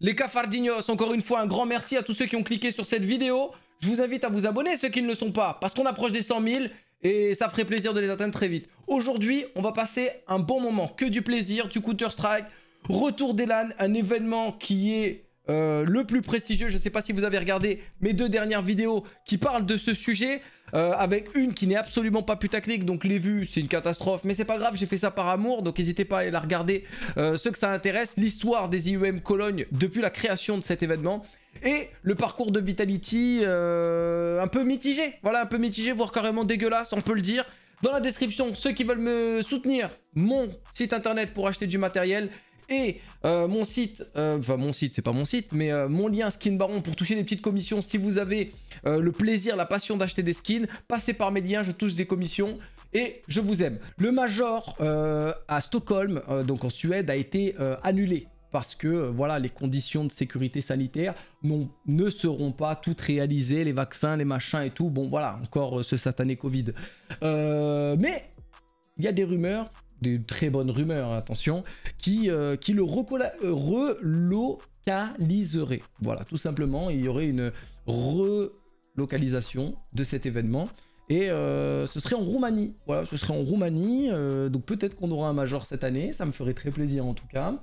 Les Cafardinos, encore une fois, un grand merci à tous ceux qui ont cliqué sur cette vidéo. Je vous invite à vous abonner, ceux qui ne le sont pas, parce qu'on approche des 100 000 et ça ferait plaisir de les atteindre très vite. Aujourd'hui, on va passer un bon moment, que du plaisir, du Counter-Strike, retour d'Elan, un événement qui est euh, le plus prestigieux, je ne sais pas si vous avez regardé mes deux dernières vidéos qui parlent de ce sujet, euh, avec une qui n'est absolument pas putaclic, donc les vues, c'est une catastrophe, mais c'est pas grave, j'ai fait ça par amour, donc n'hésitez pas à aller la regarder, euh, ceux que ça intéresse, l'histoire des IUM e Cologne depuis la création de cet événement, et le parcours de Vitality un peu mitigé, voilà, un peu mitigé, voire carrément dégueulasse, on peut le dire, dans la description, ceux qui veulent me soutenir, mon site internet pour acheter du matériel et euh, mon site, euh, enfin mon site, c'est pas mon site, mais euh, mon lien Skin Baron pour toucher des petites commissions. Si vous avez le plaisir, la passion d'acheter des skins, passez par mes liens, je touche des commissions et je vous aime. Le Major à Stockholm, donc en Suède, a été annulé parce que voilà, les conditions de sécurité sanitaire ne seront pas toutes réalisées, les vaccins, les machins et tout. Bon, voilà, encore ce satané Covid. mais il y a des rumeurs des très bonnes rumeurs, attention, qui, euh, qui le relocaliserait. Voilà, tout simplement, il y aurait une relocalisation de cet événement. Et euh, ce serait en Roumanie. Voilà, ce serait en Roumanie. Euh, donc peut-être qu'on aura un major cette année. Ça me ferait très plaisir en tout cas.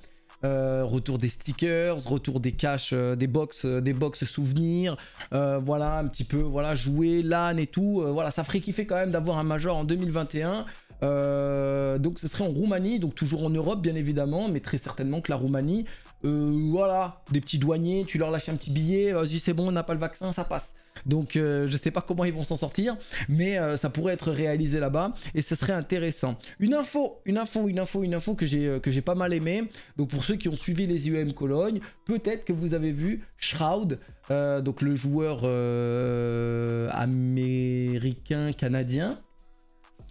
retour des stickers, retour des caches, des box, des box souvenirs. voilà, un petit peu, voilà, jouer l'âne et tout. voilà, ça ferait kiffer quand même d'avoir un major en 2021 euh, donc ce serait en Roumanie, donc toujours en Europe bien évidemment, mais très certainement que la Roumanie, euh, voilà, des petits douaniers, tu leur lâches un petit billet, vas-y c'est bon, on n'a pas le vaccin, ça passe. Donc je euh, je sais pas comment ils vont s'en sortir, mais ça pourrait être réalisé là-bas et ce serait intéressant. Une info, une info, une info, une info que j'ai que j'ai pas mal aimé. Donc pour ceux qui ont suivi les UM Cologne, peut-être que vous avez vu Shroud, donc le joueur américain canadien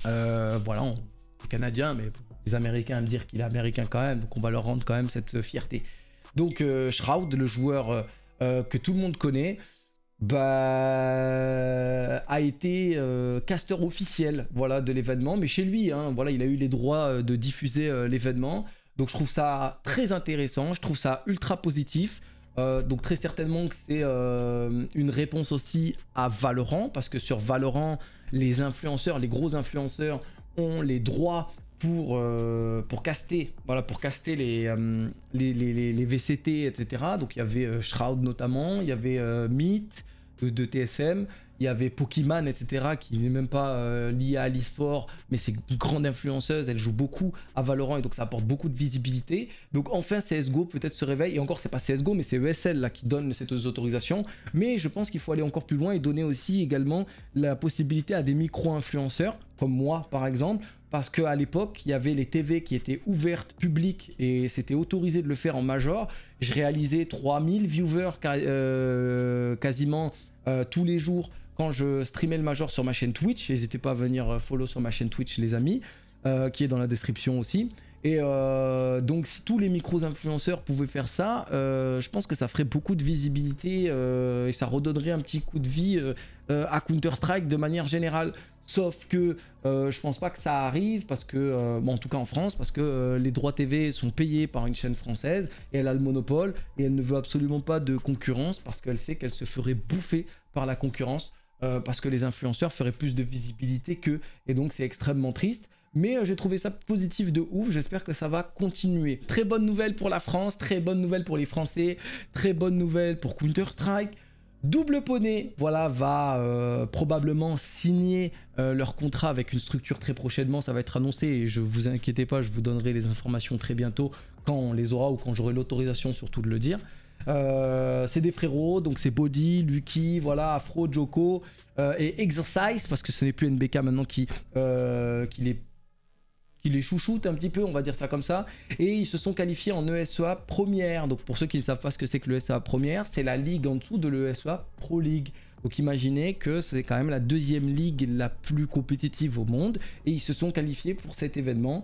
euh, voilà, on est canadien, mais les Américains à me dire qu'il est américain quand même, donc on va leur rendre quand même cette euh, fierté. Donc euh, Shroud, le joueur que tout le monde connaît, bah, a été casteur caster officiel voilà, de l'événement, mais chez lui, hein, voilà, il a eu les droits de diffuser l'événement. Donc je trouve ça très intéressant, je trouve ça ultra positif. Euh, donc très certainement que c'est euh, une réponse aussi à Valorant, parce que sur Valorant, les influenceurs, les gros influenceurs ont les droits pour, euh, pour caster, pour caster les, VCT, etc. Donc il y avait Shroud notamment, il y avait Meet de TSM, il y avait Pokémon, etc., qui n'est même pas euh, lié à l'esport, mais c'est une grande influenceuse, elle joue beaucoup à Valorant et donc ça apporte beaucoup de visibilité. Donc enfin, CSGO peut-être se réveille, et encore, c'est pas CSGO, mais c'est ESL là, qui donne cette autorisation. Mais je pense qu'il faut aller encore plus loin et donner aussi également la possibilité à des micro-influenceurs, comme moi par exemple, parce qu'à l'époque, il y avait les TV qui étaient ouvertes, publiques, et c'était autorisé de le faire en major. Je réalisais 3000 viewers euh, quasiment euh, tous les jours quand je streamais le Major sur ma chaîne Twitch. N'hésitez pas à venir euh, follow sur ma chaîne Twitch, les amis, euh, qui est dans la description aussi. Et euh, donc, si tous les micros influenceurs pouvaient faire ça, je pense que ça ferait beaucoup de visibilité et ça redonnerait un petit coup de vie à Counter-Strike de manière générale. Sauf que je pense pas que ça arrive parce que, en tout cas en France, parce que les droits TV sont payés par une chaîne française et elle a le monopole et elle ne veut absolument pas de concurrence parce qu'elle sait qu'elle se ferait bouffer par la concurrence. Euh, parce que les influenceurs feraient plus de visibilité qu'eux, et donc c'est extrêmement triste. Mais euh, j'ai trouvé ça positif de ouf, j'espère que ça va continuer. Très bonne nouvelle pour la France, très bonne nouvelle pour les Français, très bonne nouvelle pour Counter-Strike. Double Poney, voilà, va euh, probablement signer leur contrat avec une structure très prochainement, ça va être annoncé et je vous inquiétez pas, je vous donnerai les informations très bientôt quand on les aura ou quand j'aurai l'autorisation surtout de le dire. Euh, c'est des frérots, donc c'est Body, Lucky, voilà, Afro, Joko euh, et Exercise, parce que ce n'est plus NBK maintenant qui, euh, qui les qui les chouchoute un petit peu, on va dire ça comme ça. Et ils se sont qualifiés en Esa e première. Donc pour ceux qui ne savent pas ce que c'est que l'Esa e e première, c'est la ligue en dessous de l'ESEA Pro League. Donc imaginez que c'est quand même la deuxième ligue la plus compétitive au monde. Et ils se sont qualifiés pour cet événement.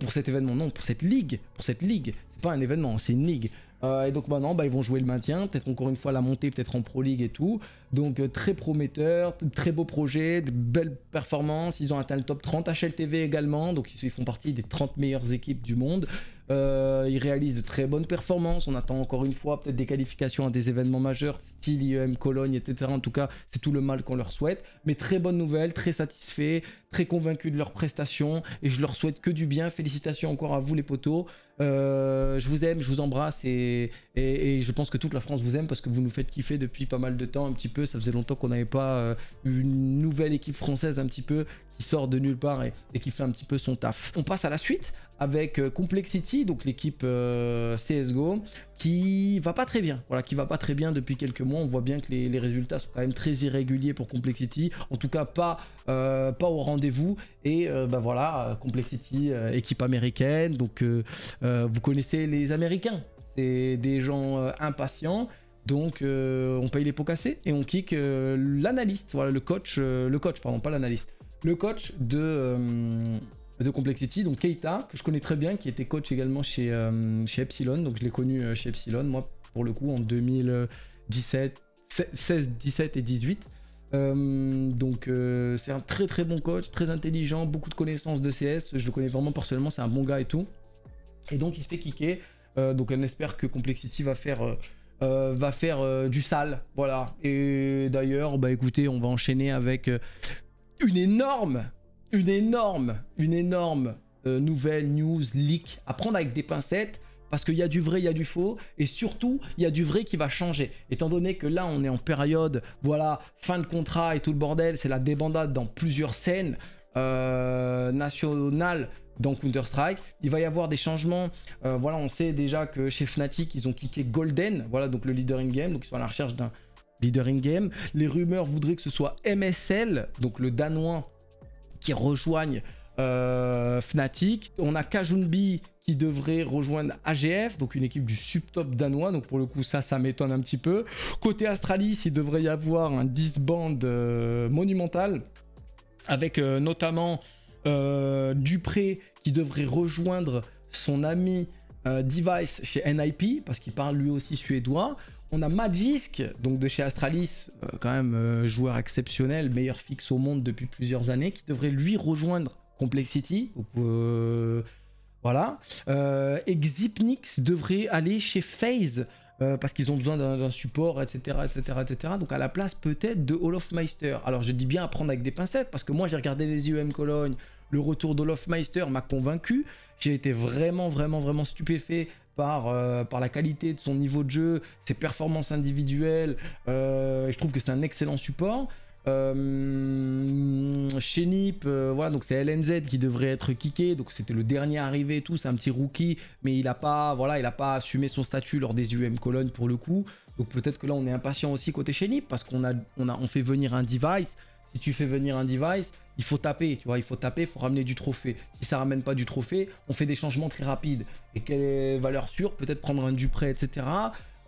pour cet événement, non, pour cette ligue. Pour cette ligue. C'est pas un événement, c'est une ligue. Euh, et donc maintenant, bah, ils vont jouer le maintien, peut-être encore une fois la montée, peut-être en Pro League et tout. Donc euh, très prometteur, très beau projet, de belles performances. Ils ont atteint le top 30 HLTV également, donc ils font partie des 30 meilleures équipes du monde ils euh, il réalise de très bonnes performances. On attend encore une fois peut-être des qualifications à des événements majeurs, style IEM Cologne, etc. En tout cas, c'est tout le mal qu'on leur souhaite. Mais très bonne nouvelle, très satisfait, très convaincu de leurs prestations. Et je leur souhaite que du bien. Félicitations encore à vous, les poteaux. Euh, je vous aime, je vous embrasse et, je pense que toute la France vous aime parce que vous nous faites kiffer depuis pas mal de temps un petit peu. Ça faisait longtemps qu'on n'avait pas euh, une nouvelle équipe française un petit peu qui sort de nulle part et qui fait un petit peu son taf. On passe à la suite avec euh, Complexity, donc l'équipe euh, CSGO, qui va pas très bien. Voilà, qui va pas très bien depuis quelques mois. On voit bien que les, résultats sont quand même très irréguliers pour Complexity. En tout cas, pas, euh, pas au rendez-vous. Et bah voilà, Complexity, équipe américaine. Donc, vous connaissez les Américains. C'est des gens impatients. Donc on paye les pots cassés et on kick l'analyste, voilà le coach, le coach pardon, pas l'analyste, le coach de de Complexity, donc Keita, que je connais très bien, qui était coach également chez, euh, chez Epsilon, donc je l'ai connu euh, chez Epsilon, moi pour le coup en 2017, 16, 17 et 18. Euh, donc c'est un très très bon coach, très intelligent, beaucoup de connaissances de CS, je le connais vraiment personnellement, c'est un bon gars et tout. Et donc il se fait kicker, donc on espère que Complexity va faire... va faire du sale. Voilà. Et d'ailleurs, bah écoutez, on va enchaîner avec une énorme une énorme, une énorme euh, nouvelle, news, leak à prendre avec des pincettes. Parce qu'il y a du vrai, il y a du faux, et surtout, il y a du vrai qui va changer. Étant donné que là, on est en période, voilà, fin de contrat et tout le bordel, c'est la débandade dans plusieurs scènes euh, nationales dans Counter-Strike. Il va y avoir des changements. Euh, voilà, on sait déjà que chez Fnatic, ils ont quitté Golden, voilà, donc le leader in-game, donc ils sont à la recherche d'un leader in-game. Les rumeurs voudraient que ce soit MSL, donc le Danois rejoignent euh, Fnatic. On a Kajunbi qui devrait rejoindre AGF, donc une équipe du subtop danois. Donc pour le coup, ça, ça m'étonne un petit peu. Côté Astralis, il devrait y avoir un disband euh, monumental, avec euh, notamment Dupré qui devrait rejoindre son ami Device chez NIP, parce qu'il parle lui aussi suédois. On a Magisk, donc de chez Astralis, euh, quand même euh, joueur exceptionnel, meilleur fixe au monde depuis plusieurs années, qui devrait lui rejoindre Complexity. Euh, voilà. et Xipnix devrait aller chez FaZe. parce qu'ils ont besoin d'un support, etc., etc., etc. Donc à la place peut-être de Olofmeister. Alors je dis bien à prendre avec des pincettes, parce que moi j'ai regardé les IEM Cologne, le retour d'Olofmeister m'a convaincu. J'ai été vraiment, vraiment, vraiment stupéfait euh, par, la qualité de son niveau de jeu, ses performances individuelles. Euh, je trouve que c'est un excellent support. Euh, chez Nip, voilà, donc c'est LNZ qui devrait être kické, donc c'était le dernier arrivé tout, c'est un petit rookie, mais il n'a pas, voilà, il pas assumé son statut lors des UM colonnes pour le coup. Donc peut-être que là on est impatient aussi côté chez Nip parce qu'on a, on a, on fait venir un device si tu fais venir un device, il faut taper, tu vois, il faut taper, il faut ramener du trophée. Si ça ramène pas du trophée, on fait des changements très rapides. Et quelle valeur sûre Peut-être prendre un Dupré, etc.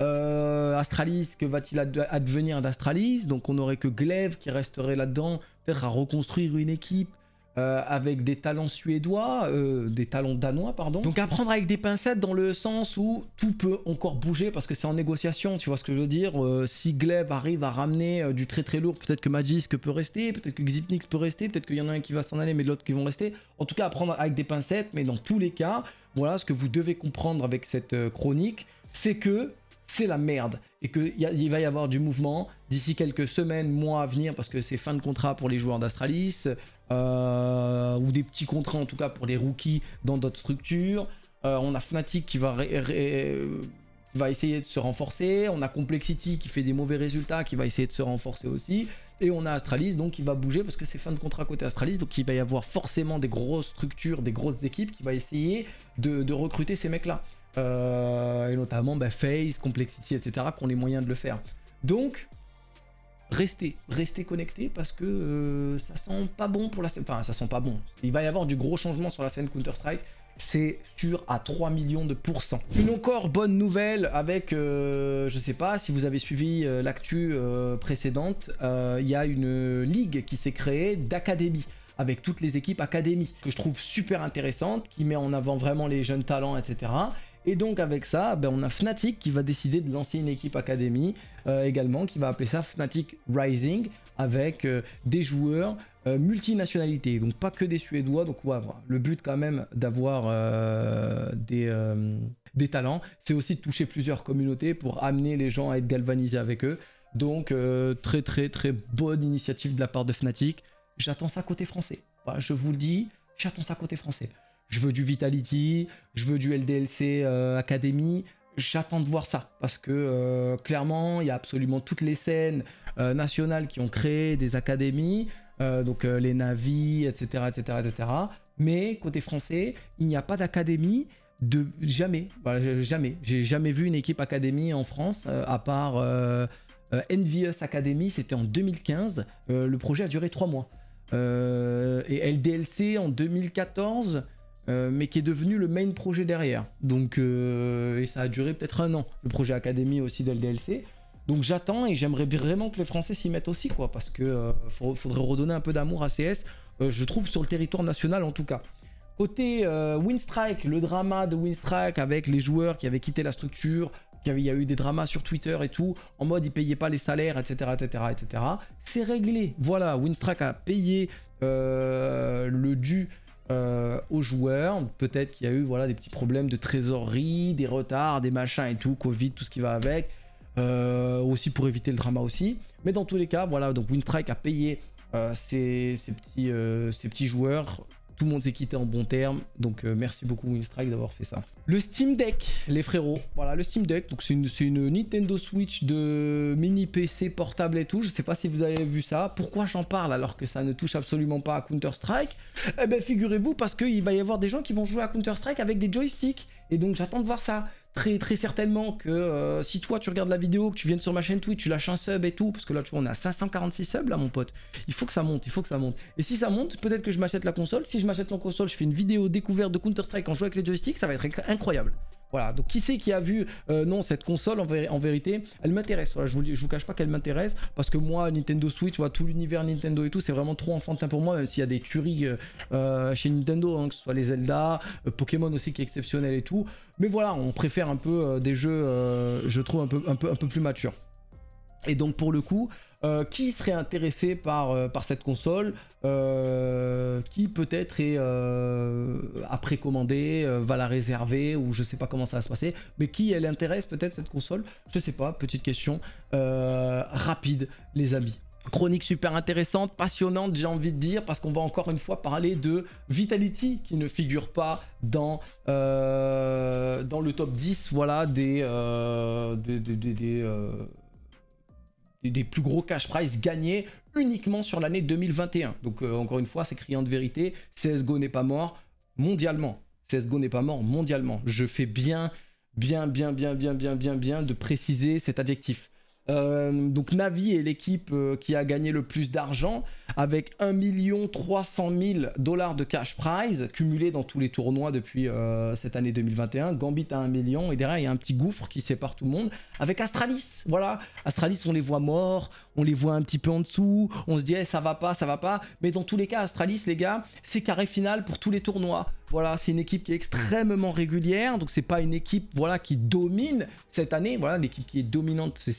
Euh, Astralis, que va-t-il advenir d'Astralis Donc on n'aurait que Glaive qui resterait là-dedans, peut-être à reconstruire une équipe. Euh, avec des talents suédois, euh, des talents danois, pardon. Donc apprendre avec des pincettes dans le sens où tout peut encore bouger parce que c'est en négociation, tu vois ce que je veux dire. Euh, si Gleb arrive à ramener du très très lourd, peut-être que Magisk peut rester, peut-être que Xipnix peut rester, peut-être qu'il y en a un qui va s'en aller mais l'autre qui vont rester. En tout cas, apprendre avec des pincettes, mais dans tous les cas, voilà ce que vous devez comprendre avec cette chronique, c'est que c'est la merde et qu'il va y avoir du mouvement d'ici quelques semaines, mois à venir, parce que c'est fin de contrat pour les joueurs d'Astralis, euh, ou des petits contrats en tout cas pour les rookies dans d'autres structures. Euh, on a Fnatic qui va va essayer de se renforcer, on a Complexity qui fait des mauvais résultats, qui va essayer de se renforcer aussi, et on a Astralis donc qui va bouger parce que c'est fin de contrat côté Astralis, donc il va y avoir forcément des grosses structures, des grosses équipes qui va essayer de, recruter ces mecs-là. Euh, et notamment bah, Face, Complexity, etc., qui ont les moyens de le faire. Donc, restez, restez connectés parce que euh, ça sent pas bon pour la scène. Enfin, ça sent pas bon. Il va y avoir du gros changement sur la scène Counter-Strike c'est sûr à 3 millions de pourcents. Une encore bonne nouvelle avec, je euh, je sais pas si vous avez suivi euh, l'actu euh, précédente, il y a une ligue qui s'est créée d'académie avec toutes les équipes académie que je trouve super intéressante, qui met en avant vraiment les jeunes talents, etc. Et donc avec ça, ben on a Fnatic qui va décider de lancer une équipe académie également, qui va appeler ça Fnatic Rising, avec des joueurs euh, multinationalité, donc pas que des Suédois. Donc le but quand même d'avoir euh, des, euh, des talents, c'est aussi de toucher plusieurs communautés pour amener les gens à être galvanisés avec eux. Donc très très très bonne initiative de la part de Fnatic. J'attends ça côté français. je vous le dis, j'attends ça côté français. Je veux du Vitality, je veux du LDLC Academy. J'attends de voir ça parce que clairement, il y a absolument toutes les scènes nationales qui ont créé des académies. Euh, donc euh, les navis, etc., etc., etc. Mais côté français, il n'y a pas d'académie de jamais. jamais. J'ai jamais vu une équipe académie en France, euh, à part Envious Academy, c'était en 2015. le projet a duré trois mois. et LDLC en 2014. mais qui est devenu le main projet derrière. Donc, et ça a duré peut-être un an, le projet Académie aussi de LDLC. Donc j'attends et j'aimerais vraiment que les Français s'y mettent aussi, quoi, parce que euh, faudrait redonner un peu d'amour à CS, euh, je trouve, sur le territoire national en tout cas. Côté euh, Winstrike, le drama de Winstrike avec les joueurs qui avaient quitté la structure, il y a eu des dramas sur Twitter et tout, en mode ils payaient pas les salaires, etc., etc., etc. C'est réglé. Voilà, Winstrike a payé le dû. aux joueurs. Peut-être qu'il y a eu voilà, des petits problèmes de trésorerie, des retards, des machins et tout, Covid, tout ce qui va avec. Euh, aussi pour éviter le drama aussi. Mais dans tous les cas, voilà, donc Winstrike a payé euh, ses, petits, euh, petits, joueurs. Tout le monde s'est quitté en bon terme. Donc euh, merci beaucoup Winstrike d'avoir fait ça. Le Steam Deck, les frérots. Voilà, le Steam Deck. Donc c'est une, Nintendo Switch de mini PC portable et tout. Je ne sais pas si vous avez vu ça. Pourquoi j'en parle alors que ça ne touche absolument pas à Counter-Strike Eh bien figurez-vous parce qu'il va y avoir des gens qui vont jouer à Counter-Strike avec des joysticks. Et donc j'attends de voir ça très certainement que euh, si toi tu regardes la vidéo, que tu viennes sur ma chaîne Twitch, tu lâches un sub et tout, parce que là tu vois on est à 546 subs là mon pote, il faut que ça monte, il faut que ça monte. Et si ça monte, peut-être que je m'achète la console, si je m'achète la console, je fais une vidéo découverte de Counter-Strike en jouant avec les joysticks, ça va être incroyable. Voilà, donc qui c'est qui a vu euh, non cette console en, vérité Elle m'intéresse, je vous, vous cache pas qu'elle m'intéresse parce que moi Nintendo Switch, voilà, tout l'univers Nintendo et tout, c'est vraiment trop enfantin pour moi, même s'il y a des tueries euh, euh, chez Nintendo, hein, que ce soit les Zelda, Pokémon aussi qui est exceptionnel et tout. Mais voilà, on préfère un peu des jeux, je trouve, un peu, un, peu, un peu plus matures. Et donc pour le coup, euh, qui serait intéressé par, euh, par cette console euh, Qui peut-être est après précommander, va la réserver ou je sais pas comment ça va se passer. Mais qui elle intéresse peut-être cette console Je sais pas, petite question rapide les amis. Chronique super intéressante, passionnante, j'ai envie de dire, parce qu'on va encore une fois parler de Vitality, qui ne figure pas dans, dans le top 10 voilà, des, des des, plus gros cash prize gagnés uniquement sur l'année 2021. Donc euh, encore une fois, c'est criant de vérité, CSGO n'est pas mort mondialement. CSGO n'est pas mort mondialement. Je fais bien, bien, bien, bien, bien, bien, bien, bien de préciser cet adjectif. Euh, donc Navi est l'équipe euh, qui a gagné le plus d'argent avec 1 300 000 dollars de cash prize cumulé dans tous les tournois depuis euh, cette année 2021. Gambit à 1 million et derrière il y a un petit gouffre qui sépare tout le monde avec Astralis. Voilà, Astralis on les voit morts, on les voit un petit peu en dessous, on se dit eh, ça va pas, ça va pas. Mais dans tous les cas, Astralis les gars, c'est carré final pour tous les tournois. Voilà, c'est une équipe qui est extrêmement régulière, donc c'est pas une équipe voilà qui domine cette année. Voilà, l'équipe qui est dominante ces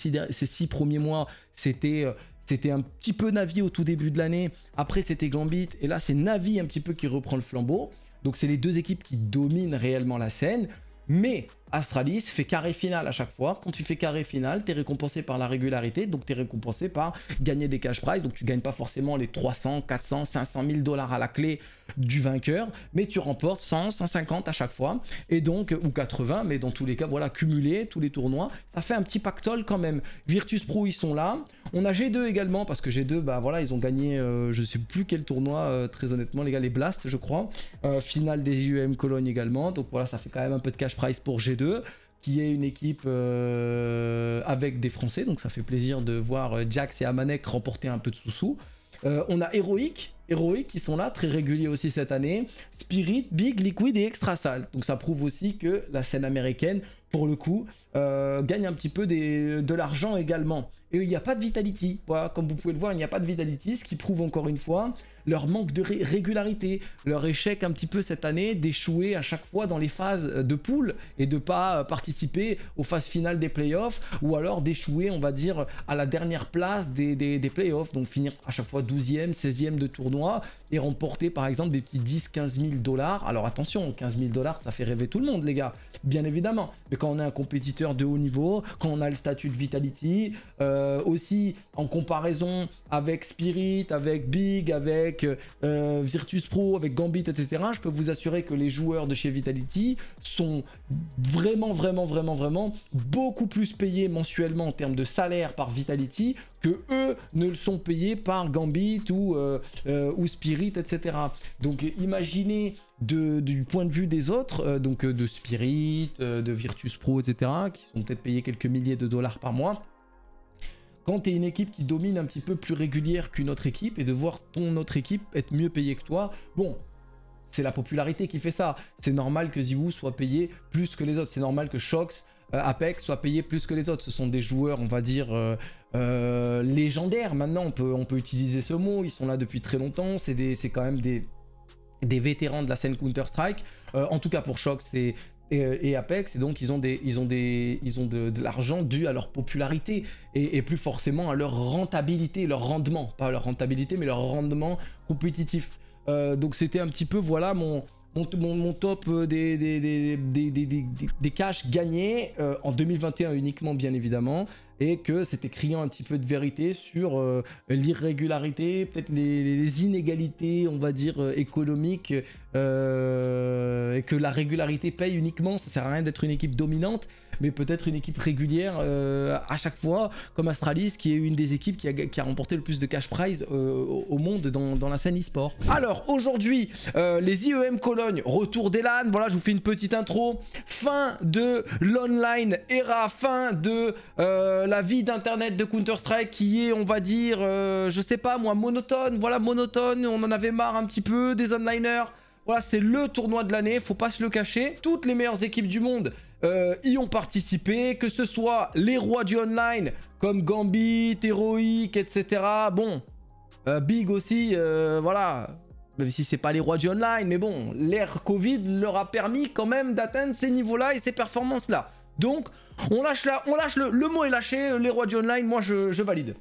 six, premiers mois, c'était euh, c'était un petit peu Navi au tout début de l'année. Après, c'était Gambit. Et là, c'est Navi un petit peu qui reprend le flambeau. Donc, c'est les deux équipes qui dominent réellement la scène. Mais Astralis fait carré final à chaque fois. Quand tu fais carré final, tu es récompensé par la régularité, donc tu es récompensé par gagner des cash prize. Donc tu gagnes pas forcément les 300, 400, 500 000 dollars à la clé du vainqueur, mais tu remportes 100, 150 à chaque fois, et donc ou 80, mais dans tous les cas, voilà, cumulé tous les tournois, ça fait un petit pactole quand même. Virtus Pro, ils sont là. On a G2 également parce que G2, bah voilà, ils ont gagné, euh, je sais plus quel tournoi, euh, très honnêtement, les gars, les Blast, je crois. Euh, finale des UM Cologne également, donc voilà, ça fait quand même un peu de cash prize pour G2 qui est une équipe euh, avec des Français, donc ça fait plaisir de voir euh, Jax et Amanek remporter un peu de sous-sous. Euh, on a Heroic, Heroic qui sont là, très réguliers aussi cette année, Spirit, Big, Liquid et Extra Salt. Donc ça prouve aussi que la scène américaine, pour le coup, gagne un petit peu de l'argent également et il n'y a pas de vitality. Voilà, comme vous pouvez le voir, il n'y a pas de vitality, ce qui prouve encore une fois leur manque de régularité, leur échec un petit peu cette année d'échouer à chaque fois dans les phases euh, de poule et de ne pas euh, participer aux phases finales des playoffs ou alors d'échouer, on va dire, à la dernière place des, playoffs, donc finir à chaque fois 12e, 16e de tournoi et remporter par exemple des petits 10, 15 000 dollars. Alors attention, 15 000 dollars, ça fait rêver tout le monde, les gars, bien évidemment. Mais quand on est un compétiteur de haut niveau, quand on a le statut de Vitality, euh, euh, aussi en comparaison avec Spirit, avec Big, avec euh, euh, Virtus Pro, avec Gambit, etc. Je peux vous assurer que les joueurs de chez Vitality sont vraiment, vraiment, vraiment, vraiment beaucoup plus payés mensuellement en termes de salaire par Vitality que eux ne le sont payés par Gambit ou, Spirit, etc. Donc imaginez du point de vue des autres, donc de Spirit, de Virtus Pro, etc., qui sont peut-être payés quelques milliers de dollars par mois, quand tu es une équipe qui domine un petit peu plus régulière qu'une autre équipe et de voir ton autre équipe être mieux payée que toi, bon, c'est la popularité qui fait ça. C'est normal que Ziwoo soit payé plus que les autres. C'est normal que Shox, euh, Apex soit payé plus que les autres. Ce sont des joueurs, on va dire, euh, euh, légendaires. Maintenant, on peut, on peut utiliser ce mot. Ils sont là depuis très longtemps. C'est quand même des, des vétérans de la scène Counter-Strike. en tout cas, pour Shox, c'est et, Apex, et donc ils ont, des, ils ont, des, ils ont de, l'argent dû à leur popularité et, plus forcément à leur rentabilité, leur rendement, pas leur rentabilité, mais leur rendement compétitif. Euh, donc c'était un petit peu, voilà, mon, mon, top des, des, cash gagnés euh, en 2021 uniquement, bien évidemment et que c'était criant un petit peu de vérité sur euh, l'irrégularité, peut-être les, inégalités, on va dire, euh, économiques, euh, et que la régularité paye uniquement, ça sert à rien d'être une équipe dominante, mais peut-être une équipe régulière euh, à chaque fois, comme Astralis, qui est une des équipes qui a, remporté le plus de cash prize euh, au monde dans, la scène e-sport. Alors aujourd'hui, euh, les IEM Cologne, retour d'Elan, voilà, je vous fais une petite intro. Fin de l'online era, fin de la vie d'internet de Counter-Strike qui est, on va dire, je sais pas moi, monotone, voilà, monotone, on en avait marre un petit peu des onliners. Voilà, c'est le tournoi de l'année, faut pas se le cacher. Toutes les meilleures équipes du monde euh, y ont participé, que ce soit les rois du online comme Gambit, Heroic, etc. Bon, euh, Big aussi, euh, voilà, même si c'est pas les rois du online, mais bon, l'ère Covid leur a permis quand même d'atteindre ces niveaux-là et ces performances-là. Donc, on lâche, là, on lâche le, mot est lâché, les rois du online, moi je, je valide.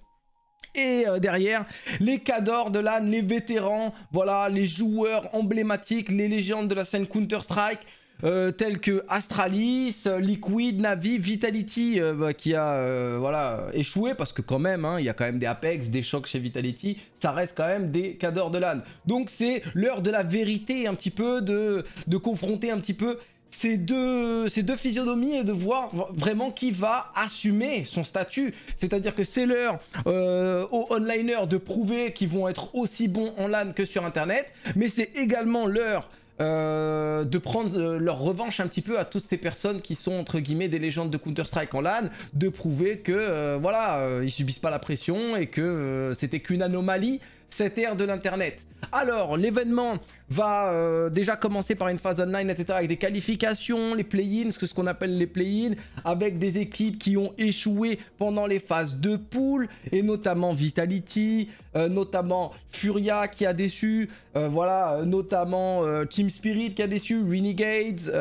Et derrière, les cadors de l'âne, les vétérans, voilà, les joueurs emblématiques, les légendes de la scène Counter-Strike, euh, tels que Astralis, euh, Liquid, Navi, Vitality euh, bah, qui a voilà, échoué parce que quand même, hein, il y a quand même des Apex, des chocs chez Vitality, ça reste quand même des cadors de LAN. Donc c'est l'heure de la vérité un petit peu, de, de confronter un petit peu ces deux, ces deux physionomies et de voir vraiment qui va assumer son statut. C'est-à-dire que c'est l'heure aux onliners de prouver qu'ils vont être aussi bons en LAN que sur Internet, mais c'est également l'heure euh, de prendre euh, leur revanche un petit peu à toutes ces personnes qui sont entre guillemets des légendes de Counter-Strike en LAN, de prouver que euh, voilà, ils subissent pas la pression et que c'était qu'une anomalie cette ère de l'internet. Alors l'événement va euh, déjà commencer par une phase online, etc. Avec des qualifications, les play-ins, ce qu'on appelle les play-ins, avec des équipes qui ont échoué pendant les phases de poule, et notamment Vitality, euh, notamment Furia qui a déçu, euh, voilà, notamment Team Spirit qui a déçu, Renegades,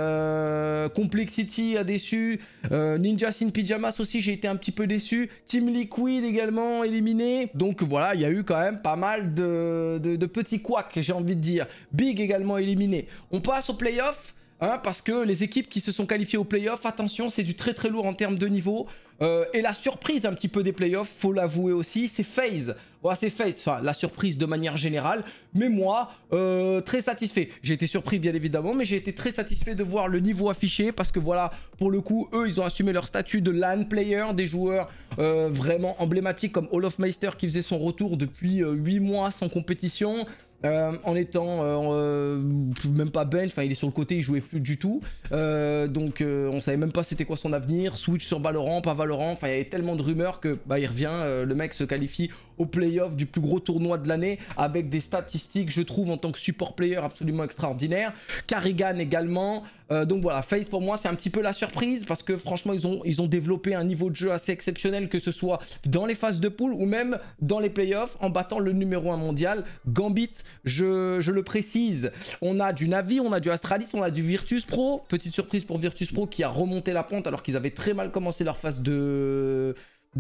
Complexity a déçu, Ninja Sin Pyjamas aussi, j'ai été un petit peu déçu, Team Liquid également éliminé. Donc voilà, il y a eu quand même pas mal de, de petits couacs, j'ai envie de dire. Big également éliminé. On passe aux playoffs. Hein, parce que les équipes qui se sont qualifiées aux playoffs, attention, c'est du très très lourd en termes de niveau. Euh, et la surprise un petit peu des playoffs, faut l'avouer aussi, c'est FaZe. ouais c'est FaZe, enfin la surprise de manière générale. Mais moi, euh, très satisfait. J'ai été surpris bien évidemment, mais j'ai été très satisfait de voir le niveau affiché parce que voilà, pour le coup, eux, ils ont assumé leur statut de LAN player, des joueurs euh, vraiment emblématiques comme Olaf Meister qui faisait son retour depuis 8 mois sans compétition. Euh, en étant euh, euh, même pas bench, enfin il est sur le côté, il jouait plus du tout. donc on savait même pas c'était quoi son avenir. Switch sur Valorant, pas Valorant, enfin il y avait tellement de rumeurs que bah, il revient, le mec se qualifie au playoff du plus gros tournoi de l'année avec des statistiques, je trouve, en tant que support player absolument extraordinaires. Carrigan également. Euh, donc voilà, FaZe pour moi c'est un petit peu la surprise parce que franchement ils ont, ils ont développé un niveau de jeu assez exceptionnel que ce soit dans les phases de poule ou même dans les playoffs en battant le numéro 1 mondial Gambit, je, je le précise. On a du Navi, on a du Astralis, on a du Virtus Pro. Petite surprise pour Virtus Pro qui a remonté la pente alors qu'ils avaient très mal commencé leur phase de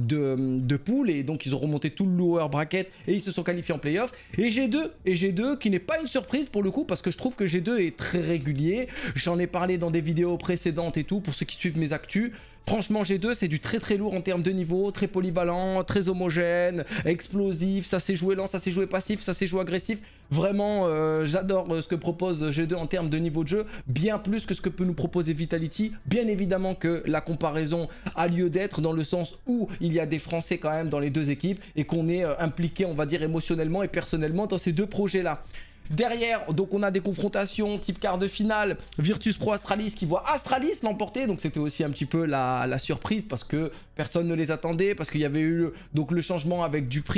de, de poule et donc ils ont remonté tout le lower bracket et ils se sont qualifiés en playoff. Et G2, et G2 qui n'est pas une surprise pour le coup parce que je trouve que G2 est très régulier. J'en ai parlé dans des vidéos précédentes et tout pour ceux qui suivent mes actus. Franchement, G2, c'est du très très lourd en termes de niveau, très polyvalent, très homogène, explosif, ça s'est joué lent, ça s'est joué passif, ça s'est joué agressif. Vraiment, euh, j'adore euh, ce que propose G2 en termes de niveau de jeu, bien plus que ce que peut nous proposer Vitality. Bien évidemment que la comparaison a lieu d'être dans le sens où il y a des Français quand même dans les deux équipes et qu'on est euh, impliqué, on va dire, émotionnellement et personnellement dans ces deux projets-là. Derrière, donc on a des confrontations type quart de finale, Virtus Pro Astralis qui voit Astralis l'emporter. Donc c'était aussi un petit peu la, la surprise parce que personne ne les attendait parce qu'il y avait eu donc le changement avec du que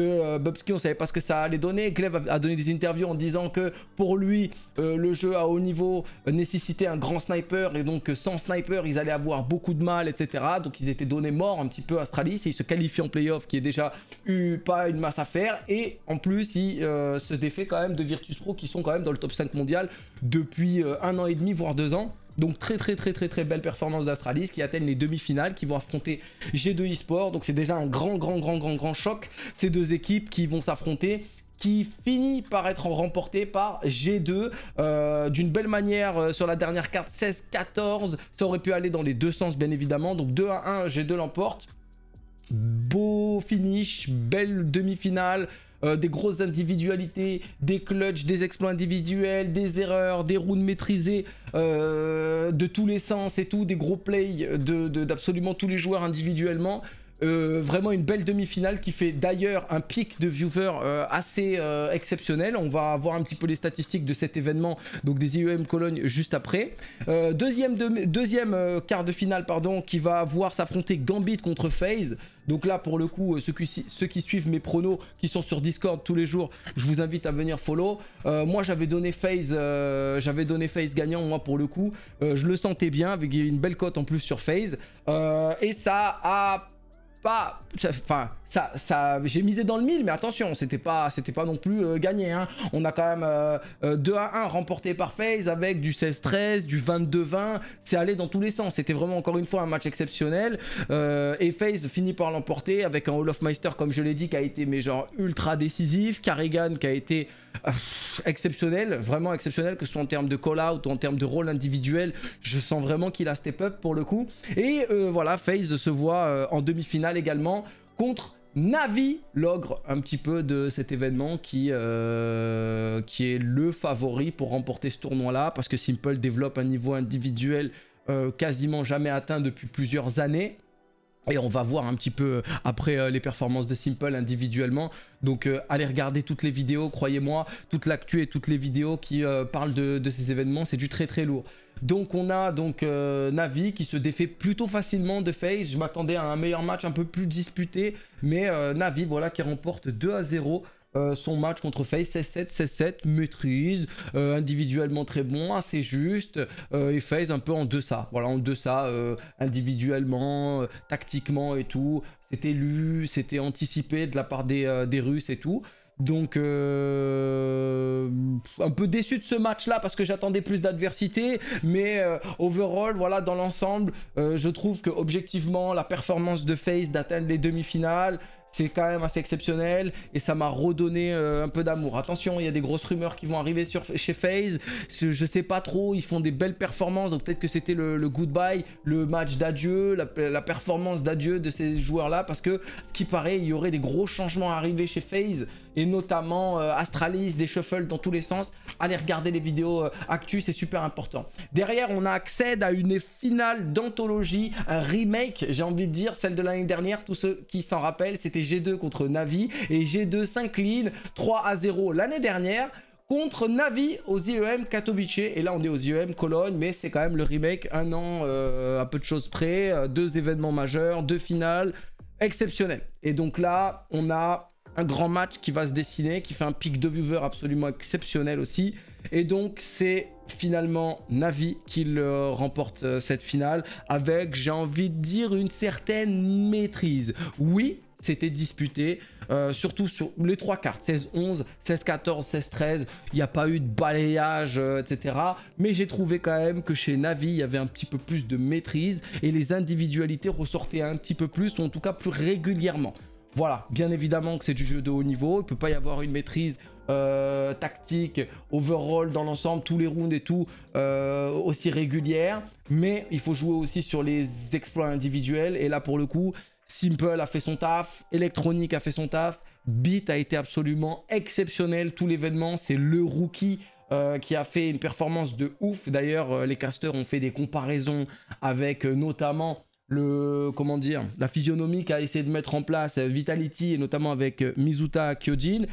euh, Bobski Bubsky on savait pas ce que ça allait donner. Gleb a donné des interviews en disant que pour lui euh, le jeu à haut niveau euh, nécessitait un grand sniper et donc sans sniper ils allaient avoir beaucoup de mal, etc. Donc ils étaient donnés morts un petit peu à Astralis et ils se qualifient en playoff qui est déjà eu pas une masse à faire et en plus ils se défait quand même de Virtus Pro qui sont quand même dans le top 5 mondial depuis un an et demi voire deux ans. Donc très très très très très belle performance d'Astralis qui atteignent les demi-finales, qui vont affronter G2 eSport. Donc c'est déjà un grand grand grand grand grand choc. Ces deux équipes qui vont s'affronter qui finit par être remportées par G2 euh, d'une belle manière euh, sur la dernière carte 16-14. Ça aurait pu aller dans les deux sens bien évidemment. Donc 2 à 1, G2 l'emporte. Beau finish, belle demi-finale. Euh, des grosses individualités, des clutches, des exploits individuels, des erreurs, des rounds maîtrisées euh, de tous les sens et tout, des gros plays d'absolument de, tous les joueurs individuellement. Euh, vraiment une belle demi-finale qui fait d'ailleurs un pic de viewers euh, assez euh, exceptionnel. On va voir un petit peu les statistiques de cet événement, donc des IEM Cologne juste après. deuxième deuxième quart de finale pardon, qui va voir s'affronter Gambit contre FaZe. Donc là, pour le coup, ceux qui, ceux qui, suivent mes pronos, qui sont sur Discord tous les jours, je vous invite à venir follow. moi, j'avais donné FaZe j'avais donné Phase gagnant, moi, pour le coup. je le sentais bien, avec une belle cote en plus sur FaZe. et ça a pas enfin ça ça j'ai misé dans le mille mais attention c'était pas c'était pas non plus euh, gagné hein. on a quand même 2 euh, euh, à 1 remporté par FaZe avec du 16 13 du 22 20 c'est allé dans tous les sens c'était vraiment encore une fois un match exceptionnel et FaZe finit par l'emporter avec un Olaf Meister comme je l'ai dit qui a été mais genre ultra décisif Carrigan qui a été exceptionnel vraiment exceptionnel que ce soit en termes de call out ou en termes de rôle individuel je sens vraiment qu'il a step up pour le coup et voilà FaZe se voit en demi-finale également contre Navi, l'ogre un petit peu de cet événement qui, euh, qui est le favori pour remporter ce tournoi-là, parce que Simple développe un niveau individuel euh, quasiment jamais atteint depuis plusieurs années. Et on va voir un petit peu euh, après euh, les performances de Simple individuellement. Donc euh, allez regarder toutes les vidéos, croyez-moi, toute l'actu et toutes les vidéos qui parlent de, ces événements, c'est du très très lourd. Donc on a donc Navi qui se défait plutôt facilement de face Je m'attendais à un meilleur match un peu plus disputé, mais Navi voilà qui remporte 2 à 0 euh, son match contre Face 16-7, 16-7, maîtrise, euh, individuellement très bon, assez juste, euh, et Face un peu en deçà, voilà, en deçà, individuellement, tactiquement et tout, c'était lu, c'était anticipé de la part des, Russes et tout, donc un peu déçu de ce match-là parce que j'attendais plus d'adversité, mais overall, voilà, dans l'ensemble, je trouve que objectivement, la performance de Face d'atteindre les demi-finales, c'est quand même assez exceptionnel et ça m'a redonné euh, un peu d'amour. Attention, il y a des grosses rumeurs qui vont arriver sur, chez FaZe, je ne sais pas trop, ils font des belles performances, donc peut-être que c'était le, goodbye, le match d'adieu, la, la, performance d'adieu de ces joueurs-là, parce que ce qui paraît, il y aurait des gros changements à arriver chez FaZe et notamment euh, Astralis, des shuffles dans tous les sens. Allez regarder les vidéos euh, c'est super important. Derrière, on accède à une finale d'anthologie, un remake, j'ai envie de dire, celle de l'année dernière. Tous ceux qui s'en rappellent, c'était G2 contre Navi et G2 s'incline 3 à 0 l'année dernière contre Navi aux IEM Katowice. Et là, on est aux IEM Cologne, mais c'est quand même le remake, un an euh, à peu de choses près, euh, deux événements majeurs, deux finales, exceptionnelles. Et donc là, on a un grand match qui va se dessiner, qui fait un pic de viewers absolument exceptionnel aussi. Et donc c'est finalement Navi qui le remporte euh, cette finale avec, j'ai envie de dire, une certaine maîtrise. Oui, c'était disputé, euh, surtout sur les trois cartes, 16-11, 16-14, 16-13, il n'y a pas eu de balayage, euh, etc. Mais j'ai trouvé quand même que chez Navi, il y avait un petit peu plus de maîtrise et les individualités ressortaient un petit peu plus, ou en tout cas plus régulièrement. Voilà, bien évidemment que c'est du jeu de haut niveau, il ne peut pas y avoir une maîtrise euh, tactique, overall dans l'ensemble, tous les rounds et tout, euh, aussi régulière, mais il faut jouer aussi sur les exploits individuels, et là pour le coup, Simple a fait son taf, Electronic a fait son taf, Beat a été absolument exceptionnel, tout l'événement, c'est le rookie euh, qui a fait une performance de ouf. D'ailleurs, les casters ont fait des comparaisons avec notamment le comment dire la physionomie qu'a essayé de mettre en place euh, Vitality et notamment avec euh, Mizuta Kyojin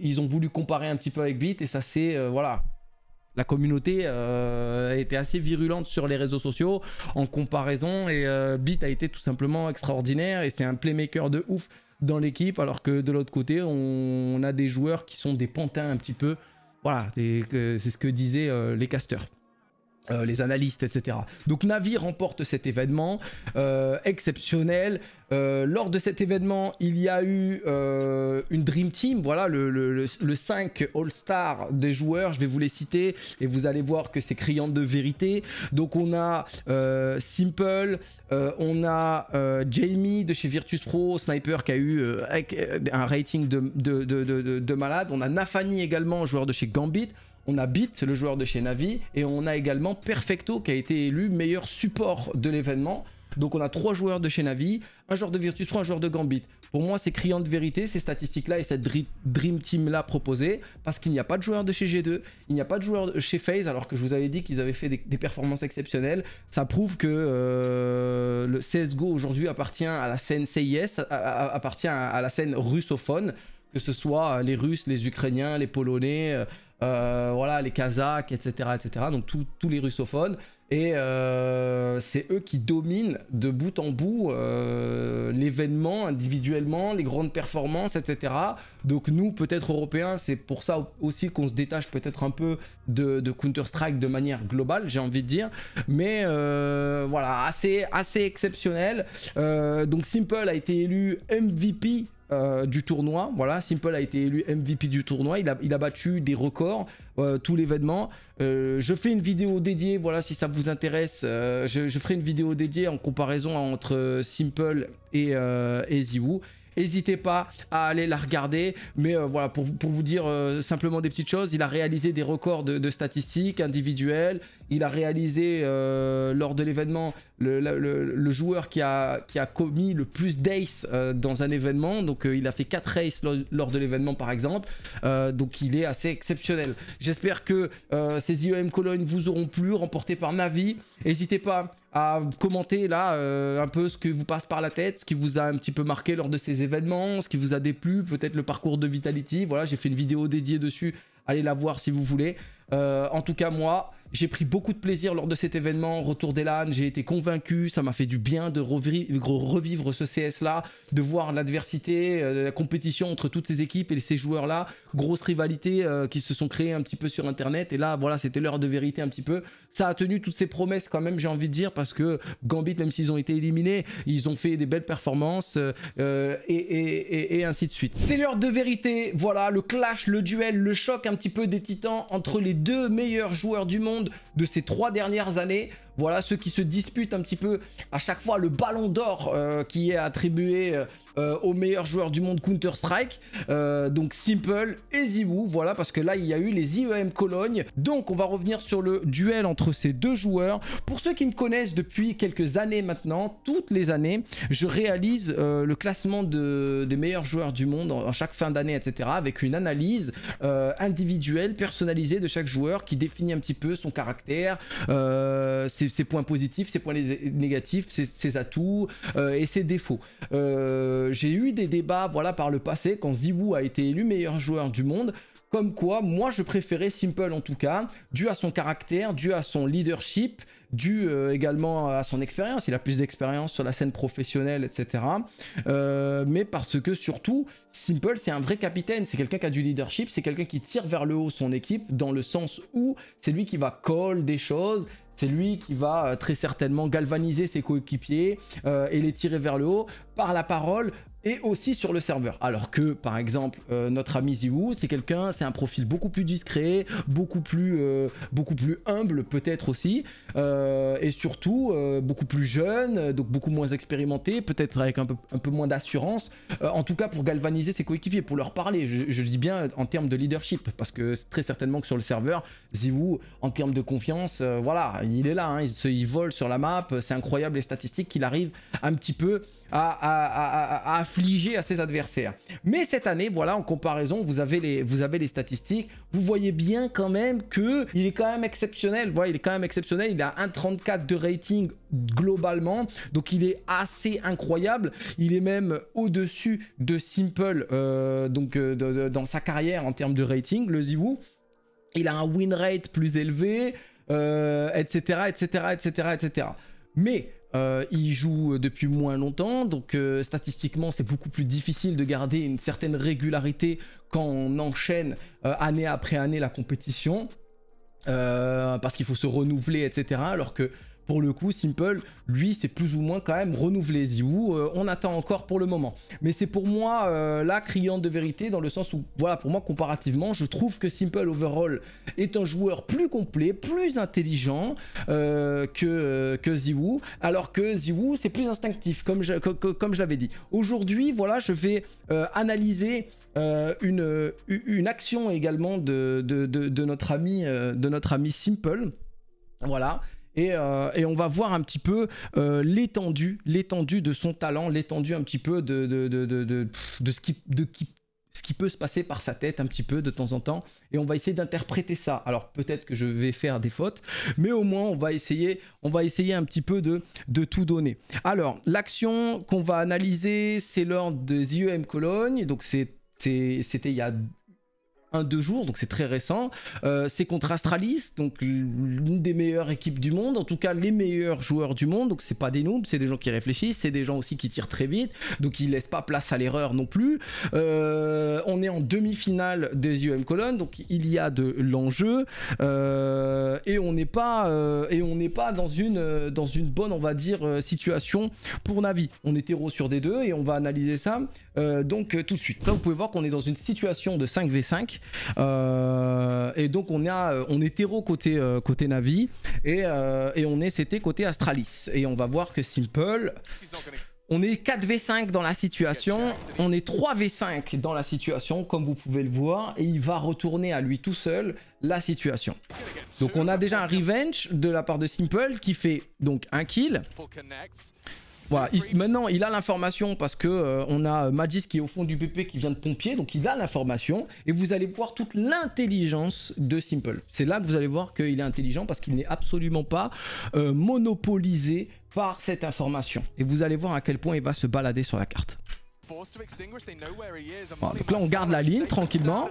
ils ont voulu comparer un petit peu avec Bit et ça c'est euh, voilà la communauté a était assez virulente sur les réseaux sociaux en comparaison et Bit a été tout simplement extraordinaire et c'est un playmaker de ouf dans l'équipe alors que de l'autre côté on, on, a des joueurs qui sont des pantins un petit peu voilà c'est ce que disaient les casteurs euh, les analystes, etc. Donc Navi remporte cet événement euh, exceptionnel. Euh, lors de cet événement, il y a eu une Dream Team, voilà, le, 5 All-Star des joueurs, je vais vous les citer, et vous allez voir que c'est criant de vérité. Donc on a Simple, on a Jamie de chez Virtus Pro, Sniper qui a eu un rating de de, de malade, on a Nafani également, joueur de chez Gambit, on a Beat, le joueur de chez Navi, et on a également Perfecto qui a été élu meilleur support de l'événement. Donc on a trois joueurs de chez Navi, un joueur de Virtus un joueur de Gambit. Pour moi, c'est criant de vérité ces statistiques-là et cette Dream Team-là proposée, parce qu'il n'y a pas de joueur de chez G2, il n'y a pas de joueur de chez FaZe, alors que je vous avais dit qu'ils avaient fait des, performances exceptionnelles. Ça prouve que euh, le CSGO aujourd'hui appartient à la scène CIS, appartient à, la scène russophone, que ce soit les Russes, les Ukrainiens, les Polonais, euh, euh, voilà, les Kazakhs, etc., etc. Donc tous les russophones. Et euh, c'est eux qui dominent de bout en bout euh, l'événement individuellement, les grandes performances, etc. Donc nous, peut-être Européens, c'est pour ça aussi qu'on se détache peut-être un peu de, Counter-Strike de manière globale, j'ai envie de dire. Mais voilà, assez, assez exceptionnel. donc Simple a été élu MVP euh, du tournoi. Voilà, Simple a été élu MVP du tournoi. Il a, battu des records, euh, tout l'événement. Euh, je fais une vidéo dédiée, voilà, si ça vous intéresse. Je, ferai une vidéo dédiée en comparaison entre Simple et, et N'hésitez pas à aller la regarder. Mais voilà, pour, vous dire simplement des petites choses, il a réalisé des records de statistiques individuelles. Il a réalisé euh, lors de l'événement le, joueur qui a, qui a commis le plus d'aces euh, dans un événement. Donc euh, il a fait 4 aces lors de l'événement par exemple. donc il est assez exceptionnel. J'espère que ces IEM Cologne vous auront plu, remporté par Navi. N'hésitez pas à commenter là un peu ce que vous passe par la tête, ce qui vous a un petit peu marqué lors de ces événements, ce qui vous a déplu, peut-être le parcours de Vitality. Voilà, j'ai fait une vidéo dédiée dessus. Allez la voir si vous voulez. en tout cas, moi, j'ai pris beaucoup de plaisir lors de cet événement, Retour des j'ai été convaincu, ça m'a fait du bien de revivre, ce CS-là, de voir l'adversité, euh, la compétition entre toutes ces équipes et ces joueurs-là, grosse rivalité euh, qui se sont créées un petit peu sur Internet, et là, voilà, c'était l'heure de vérité un petit peu. Ça a tenu toutes ces promesses quand même, j'ai envie de dire, parce que Gambit, même s'ils ont été éliminés, ils ont fait des belles performances, euh, et, et ainsi de suite. C'est l'heure de vérité, voilà, le clash, le duel, le choc un petit peu des titans entre les deux meilleurs joueurs du monde, de ces trois dernières années voilà ceux qui se disputent un petit peu à chaque fois le ballon d'or euh, qui est attribué euh, euh, aux meilleurs joueurs du monde Counter-Strike. donc Simple et ZywOo, voilà, parce que là il y a eu les IEM Cologne. Donc on va revenir sur le duel entre ces deux joueurs. Pour ceux qui me connaissent depuis quelques années maintenant, toutes les années, je réalise le classement des meilleurs joueurs du monde à chaque fin d'année, etc. avec une analyse individuelle, personnalisée de chaque joueur qui définit un petit peu son caractère, ses ses, points positifs, ses points négatifs, ses, atouts euh, et ses défauts. Euh, j'ai eu des débats voilà, par le passé quand Zibou a été élu meilleur joueur du monde. Comme quoi, moi je préférais Simple en tout cas, dû à son caractère, dû à son leadership, dû euh, également à son expérience. Il a plus d'expérience sur la scène professionnelle, etc. mais parce que surtout, Simple, c'est un vrai capitaine. C'est quelqu'un qui a du leadership. C'est quelqu'un qui tire vers le haut son équipe dans le sens où c'est lui qui va call des choses. C'est lui qui va euh, très certainement galvaniser ses coéquipiers euh, et les tirer vers le haut par la parole et aussi sur le serveur. Alors que par exemple euh, notre ami Ziwoo, c'est quelqu'un, c'est un profil beaucoup plus discret, beaucoup plus, euh, beaucoup plus humble peut-être aussi, euh, et surtout beaucoup plus jeune, donc beaucoup moins expérimenté, peut-être avec un peu, moins d'assurance, en tout cas pour galvaniser ses coéquipiers, pour leur parler. Je, je, dis bien en termes de leadership, parce que très certainement que sur le serveur, Ziwoo, en termes de confiance, voilà, il est là, hein, il, se, il vole sur la map, c'est incroyable les statistiques qu'il arrive un petit peu à, affliger à, ses adversaires. Mais cette année, voilà, en comparaison, vous avez les, vous avez les statistiques, vous voyez bien quand même que il est quand même exceptionnel. Voilà, il est quand même exceptionnel. Il a 34 de rating globalement, donc il est assez incroyable. Il est même au-dessus de Simple euh, donc euh, dans sa carrière en termes de rating, le Ziwu. Il a un win rate plus élevé, etc., etc., etc., etc mais euh, il joue depuis moins longtemps, donc euh, statistiquement c'est beaucoup plus difficile de garder une certaine régularité quand on enchaîne euh, année après année la compétition, parce qu'il faut se renouveler, etc. Alors que pour le coup, Simple, lui, c'est plus ou moins quand même renouvelé. Ziwoo, euh, on attend encore pour le moment. Mais c'est pour moi, euh, la criante de vérité, dans le sens où, voilà, pour moi, comparativement, je trouve que Simple Overall est un joueur plus complet, plus intelligent euh, que, que alors que Ziwoo, c'est plus instinctif, comme je, comme l'avais dit. Aujourd'hui, voilà, je vais analyser une, une, action également de, de, notre ami, de notre ami Simple. Voilà. Euh, et, on va voir un petit peu euh, l'étendue, l'étendue de son talent, l'étendue un petit peu de, ce, qui, peut se passer par sa tête un petit peu de temps en temps. Et on va essayer d'interpréter ça. Alors peut-être que je vais faire des fautes, mais au moins on va essayer, on va essayer un petit peu de, tout donner. Alors l'action qu'on va analyser, c'est l'ordre des IEM Cologne. Donc c'était il y a un, deux jours, donc c'est très récent. Euh, c'est contre Astralis, donc l'une des meilleures équipes du monde, en tout cas les meilleurs joueurs du monde. Donc c'est pas des noobs, c'est des gens qui réfléchissent, c'est des gens aussi qui tirent très vite, donc ils laissent pas place à l'erreur non plus. Euh, on est en demi-finale des UM Colonne, donc il y a de l'enjeu euh, et on n'est pas et on n'est pas dans une dans une bonne, on va dire, situation pour Navi. On est héros sur des deux et on va analyser ça donc tout de suite. Là, vous pouvez voir qu'on est dans une situation de 5v5 euh, et donc on a, euh, on est terreau côté euh, côté Navi et, on est c'était côté Astralis. Et on va voir que Simple. On est 4v5 dans la situation, on est 3v5 dans la situation, comme vous pouvez le voir, et il va retourner à lui tout seul la situation. Donc on a déjà un revenge de la part de Simple qui fait donc un kill. Voilà, maintenant il a l'information parce que euh, on a euh, Magis qui est au fond du BP qui vient de pompier, donc il a l'information et vous allez voir toute l'intelligence de Simple. C'est là que vous allez voir qu'il est intelligent parce qu'il n'est absolument pas euh, monopolisé par cette information. Et vous allez voir à quel point il va se balader sur la carte. donc là on garde la ligne tranquillement.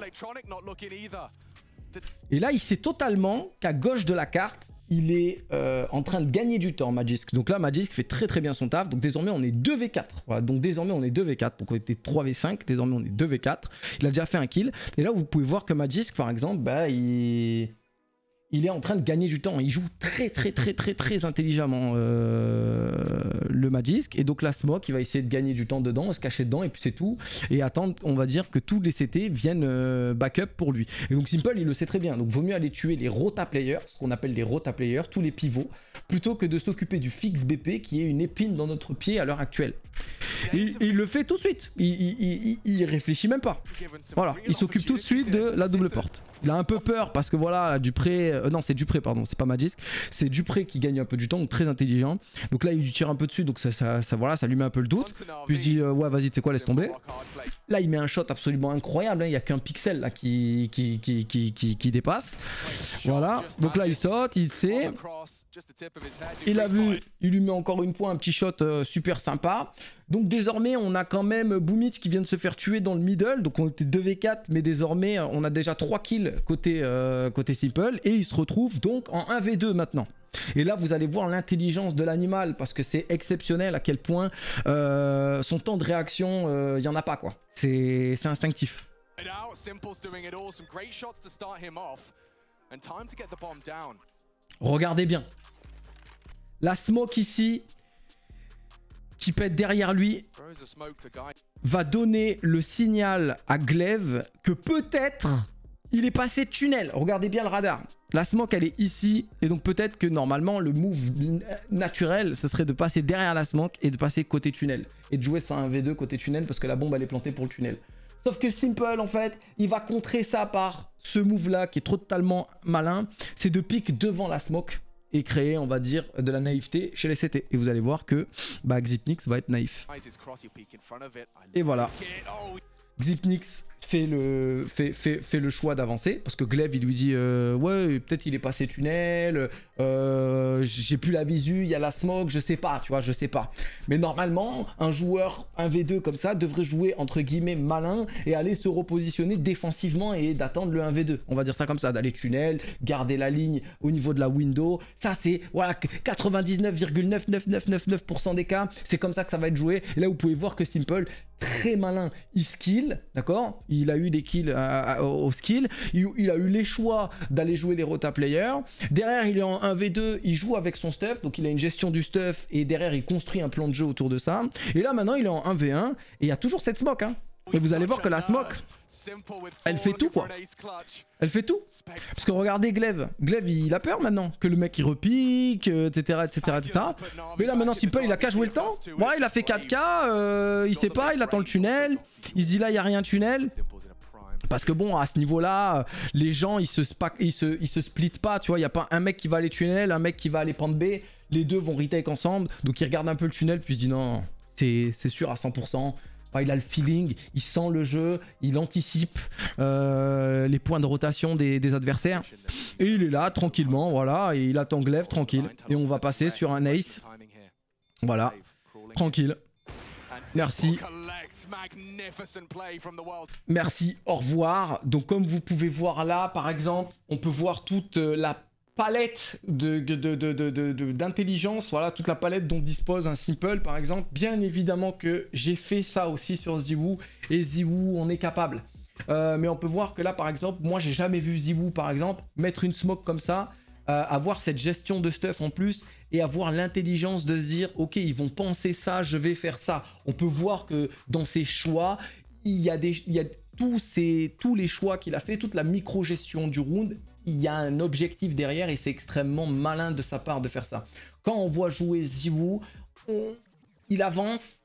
Et là il sait totalement qu'à gauche de la carte, il est euh, en train de gagner du temps, Magisk. Donc là, Magisk fait très très bien son taf. Donc désormais, on est 2v4. Donc désormais, on est 2v4. Donc on était 3v5. Désormais, on est 2v4. Il a déjà fait un kill. Et là, vous pouvez voir que Magisk, par exemple, bah, il il est en train de gagner du temps. Il joue très très très très très intelligemment euh, le Magisk. Et donc la Smoke, il va essayer de gagner du temps dedans, se cacher dedans, et puis c'est tout. Et attendre, on va dire, que tous les CT viennent euh, backup pour lui. Et donc Simple, il le sait très bien. Donc vaut mieux aller tuer les rota players, ce qu'on appelle les rota players, tous les pivots, plutôt que de s'occuper du fixe BP qui est une épine dans notre pied à l'heure actuelle. Il, le fait tout de suite. Il, il réfléchit même pas. Voilà, il s'occupe tout de suite de la double porte il a un peu peur parce que voilà, Dupré, euh, non c'est Dupré pardon, c'est pas Magisk, c'est Dupré qui gagne un peu du temps, donc très intelligent. Donc là il lui tire un peu dessus, donc ça, voilà, ça lui met un peu le doute. Puis il dit euh, ouais vas-y tu sais quoi laisse tomber. Là il met un shot absolument incroyable, hein. il n'y a qu'un pixel là qui qui, dépasse. Voilà, donc là il saute, il sait. Il a vu, il lui met encore une fois un petit shot euh, super sympa. Donc désormais, on a quand même Boomich qui vient de se faire tuer dans le middle. Donc on était 2v4, mais désormais, on a déjà 3 kills côté, euh, côté Simple. Et il se retrouve donc en 1v2 maintenant. Et là, vous allez voir l'intelligence de l'animal, parce que c'est exceptionnel à quel point euh, son temps de réaction, euh, il n'y en a pas, quoi. C'est instinctif. Regardez bien. La smoke ici, qui derrière lui, va donner le signal à Glaive que peut-être il est passé tunnel. Regardez bien le radar. La smoke, elle est ici. Et donc peut-être que normalement, le move naturel, ce serait de passer derrière la smoke et de passer côté tunnel. Et de jouer sur un V2 côté tunnel parce que la bombe, elle est plantée pour le tunnel. Sauf que Simple, en fait, il va contrer ça par ce move-là qui est totalement malin. C'est de pique devant la smoke et créer, on va dire, de la naïveté chez les CT. Et vous allez voir que bah, Xipnix va être naïf. Et voilà. Oh. Xipnix fait le, fait, fait, le choix d'avancer parce que Glaive il lui dit euh, ouais peut-être il est passé tunnel euh, j'ai plus la visu il y a la smoke je sais pas tu vois je sais pas mais normalement un joueur 1v2 comme ça devrait jouer entre guillemets malin et aller se repositionner défensivement et d'attendre le 1v2 on va dire ça comme ça d'aller tunnel garder la ligne au niveau de la window ça c'est voilà 99,99999% des cas c'est comme ça que ça va être joué là vous pouvez voir que Simple très malin il skill d'accord il a eu des kills euh, euh, euh, au skill, il, il, a eu les choix d'aller jouer les rota players. Derrière, il est en 1v2, il joue avec son stuff, donc il a une gestion du stuff et derrière, il construit un plan de jeu autour de ça. Et là, maintenant, il est en 1v1 et il y a toujours cette smoke. Hein. Et vous allez voir que la smoke, elle fait tout quoi. Elle fait tout. Parce que regardez Glaive. Glaive il a peur maintenant. Que le mec il repique, etc. etc., etc. Mais là maintenant Simple il a qu'à jouer le temps. Ouais il a fait 4K, euh, il sait pas, il attend le tunnel. Il se dit là il n'y a rien tunnel. Parce que bon, à ce niveau-là, les gens, ils se, ils se, se splitent pas, tu vois. Il n'y a pas un mec qui va aller tunnel, un mec qui va aller prendre B. Les deux vont retake ensemble. Donc il regarde un peu le tunnel, puis il se dit non, c'est sûr à 100% il a le feeling, il sent le jeu, il anticipe euh, les points de rotation des, des, adversaires. Et il est là tranquillement, voilà, et il attend Glaive tranquille. Et on va passer sur un ace. Voilà, tranquille. Merci. Merci, au revoir. Donc comme vous pouvez voir là, par exemple, on peut voir toute euh, la palette d'intelligence, de, de, voilà toute la palette dont dispose un Simple par exemple. Bien évidemment que j'ai fait ça aussi sur Ziwoo et Ziwoo on est capable. Euh, mais on peut voir que là par exemple, moi j'ai jamais vu Ziwoo par exemple mettre une smoke comme ça, euh, avoir cette gestion de stuff en plus et avoir l'intelligence de se dire ok ils vont penser ça, je vais faire ça. On peut voir que dans ses choix il y a des tous, tous les choix qu'il a fait, toute la micro-gestion du round, il y a un objectif derrière et c'est extrêmement malin de sa part de faire ça. Quand on voit jouer Ziwu, il avance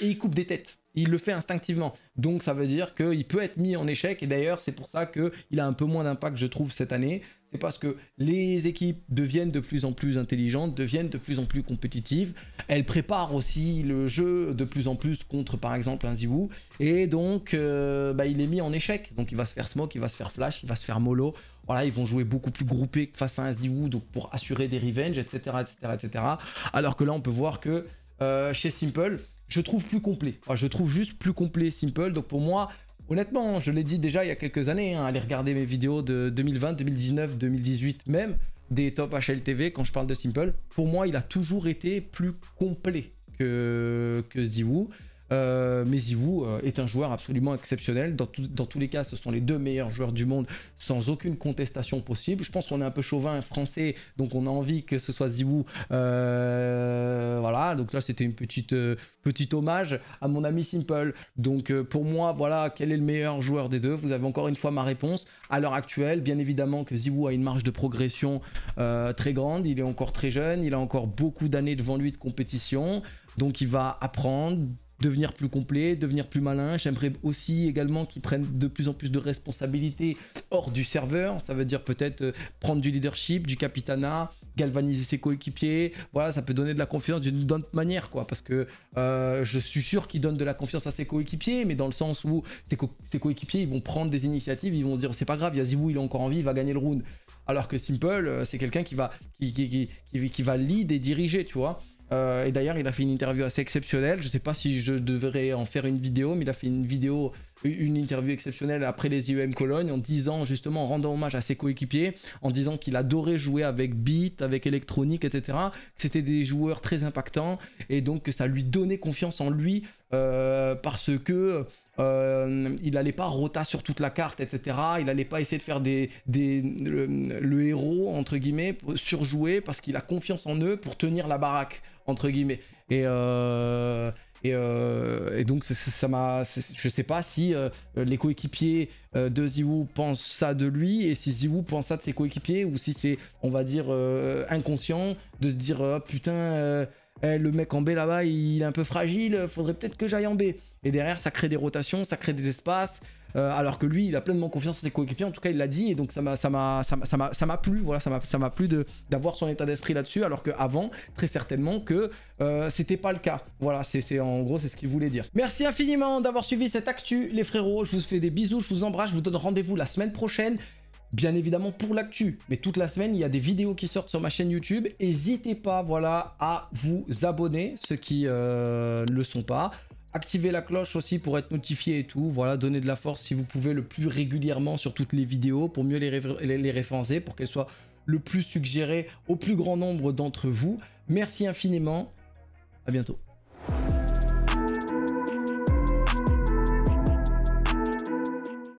et il coupe des têtes. Il le fait instinctivement. Donc ça veut dire qu'il peut être mis en échec. Et d'ailleurs, c'est pour ça qu'il a un peu moins d'impact, je trouve, cette année c'est parce que les équipes deviennent de plus en plus intelligentes, deviennent de plus en plus compétitives, elles préparent aussi le jeu de plus en plus contre par exemple un Ziwu, et donc euh, bah, il est mis en échec, donc il va se faire smoke, il va se faire flash, il va se faire mollo, voilà, ils vont jouer beaucoup plus groupés face à un Ziwu, donc pour assurer des revenges, etc., etc., etc. Alors que là on peut voir que euh, chez Simple, je trouve plus complet. Enfin, je trouve juste plus complet Simple. Donc pour moi, Honnêtement, je l'ai dit déjà il y a quelques années, hein, allez regarder mes vidéos de 2020, 2019, 2018 même, des top HLTV quand je parle de Simple. Pour moi, il a toujours été plus complet que, que Ziwoo. Euh, mais Ziwu euh, est un joueur absolument exceptionnel. Dans, tous les cas, ce sont les deux meilleurs joueurs du monde sans aucune contestation possible. Je pense qu'on est un peu chauvin français, donc on a envie que ce soit Ziwu. Euh, voilà, donc là c'était une petite euh, petit hommage à mon ami Simple. Donc pour moi, voilà, quel est le meilleur joueur des deux Vous avez encore une fois ma réponse. À l'heure actuelle, bien évidemment que Ziwu a une marge de progression très grande. Il est encore très jeune, il a encore beaucoup d'années devant lui de compétition. Donc il va apprendre, devenir plus complet, devenir plus malin. J'aimerais aussi également qu'ils prennent de plus en plus de responsabilités hors du serveur. Ça veut dire peut-être euh, prendre du leadership, du capitana, galvaniser ses coéquipiers. Voilà, ça peut donner de la confiance d'une autre manière, quoi. Parce que euh, je suis sûr qu'il donne de la confiance à ses coéquipiers, mais dans le sens où ses, coéquipiers, ils vont prendre des initiatives, ils vont se dire c'est pas grave, Yazibou, il est encore en vie, il va gagner le round. Alors que Simple, euh, c'est quelqu'un qui va, qui, qui va lead et diriger, tu vois. Euh, et d'ailleurs, il a fait une interview assez exceptionnelle. Je sais pas si je devrais en faire une vidéo, mais il a fait une vidéo une interview exceptionnelle après les IEM Cologne en disant justement, en rendant hommage à ses coéquipiers, en disant qu'il adorait jouer avec beat, avec électronique, etc. C'était des joueurs très impactants et donc que ça lui donnait confiance en lui euh, parce que euh, il n'allait pas rota sur toute la carte, etc. Il n'allait pas essayer de faire des, le, héros entre guillemets surjouer parce qu'il a confiance en eux pour tenir la baraque entre guillemets. Et euh, euh, et, donc ça m'a, je sais pas si euh, les coéquipiers euh, de Ziwoo pensent ça de lui et si Ziwoo pense ça de ses coéquipiers ou si c'est, on va dire, inconscient de se dire oh, putain. Eh, le mec en B là-bas, il est un peu fragile, faudrait peut-être que j'aille en B. Et derrière, ça crée des rotations, ça crée des espaces, euh, alors que lui, il a pleinement confiance en ses coéquipiers. En tout cas, il l'a dit et donc ça m'a, ça m'a, plu. Voilà, ça m'a, plu d'avoir son état d'esprit là-dessus. Alors avant très certainement que euh, c'était pas le cas. Voilà, c'est, en gros, c'est ce qu'il voulait dire. Merci infiniment d'avoir suivi cette actu, les frérots. Je vous fais des bisous, je vous embrasse, je vous donne rendez-vous la semaine prochaine. Bien évidemment pour l'actu, mais toute la semaine il y a des vidéos qui sortent sur ma chaîne YouTube. N'hésitez pas, voilà, à vous abonner, ceux qui ne euh, le sont pas. Activez la cloche aussi pour être notifié et tout. Voilà, donnez de la force si vous pouvez le plus régulièrement sur toutes les vidéos pour mieux les, référencer, pour qu'elles soient le plus suggérées au plus grand nombre d'entre vous. Merci infiniment. À bientôt.